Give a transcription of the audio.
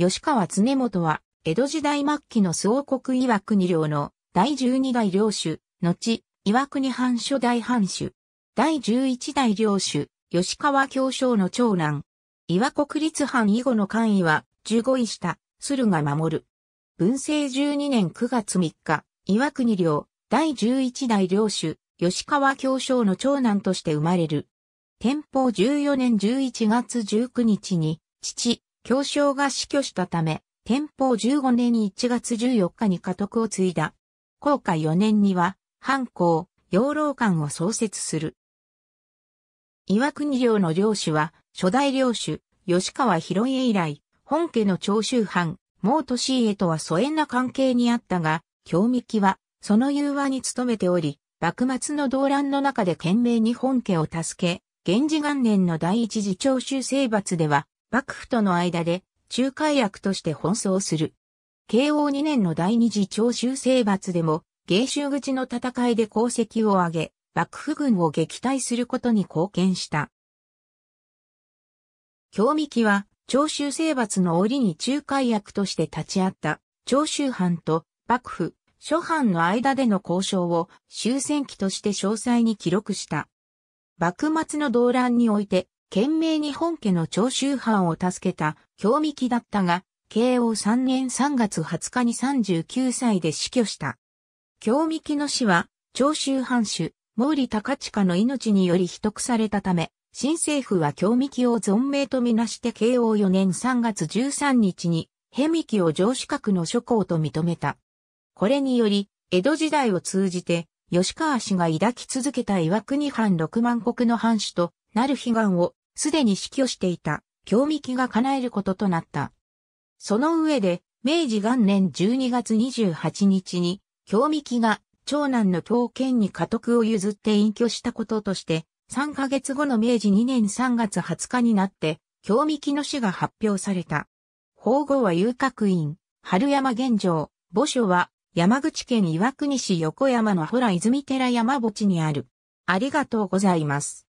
吉川常元は、江戸時代末期の総国岩国領の第十二代領主、後、岩国藩初代藩主、第十一代領主、吉川教商の長男、岩国立藩以後の官位は、十五位下、駿が守る。文政十二年九月三日、岩国領、第十一代領主、吉川教商の長男として生まれる。天保十四年十一月十九日に、父、教将が死去したため、天保15年1月14日に家督を継いだ。後下4年には、藩校、養老館を創設する。岩国領の領主は、初代領主、吉川広家以来、本家の長州藩、毛利家とは疎遠な関係にあったが、京幹は、その融和に努めており、幕末の動乱の中で懸命に本家を助け、源氏元年の第一次長州征伐では、幕府との間で仲介役として奔走する。慶応2年の第二次長州征伐でも、芸州口の戦いで功績を挙げ、幕府軍を撃退することに貢献した。京美紀は、長州征伐の折に仲介役として立ち会った、長州藩と幕府、諸藩の間での交渉を終戦期として詳細に記録した。幕末の動乱において、懸命に本家の長州藩を助けた、京美紀だったが、慶応3年3月20日に39歳で死去した。京美紀の死は、長州藩主、毛利高近の命により秘匿されたため、新政府は京美紀を存命とみなして慶応4年3月13日に、ヘミキを上司格の諸侯と認めた。これにより、江戸時代を通じて、吉川氏が抱き続けた岩国藩6万国の藩主となる悲願をすでに死去していた、京美期が叶えることとなった。その上で、明治元年12月28日に、京美期が長男の刀剣に家督を譲って隠居したこととして、3ヶ月後の明治2年3月20日になって、京美期の死が発表された。法後は遊郭院、春山玄城、墓所は山口県岩国市横山のほら泉寺山墓地にある。ありがとうございます。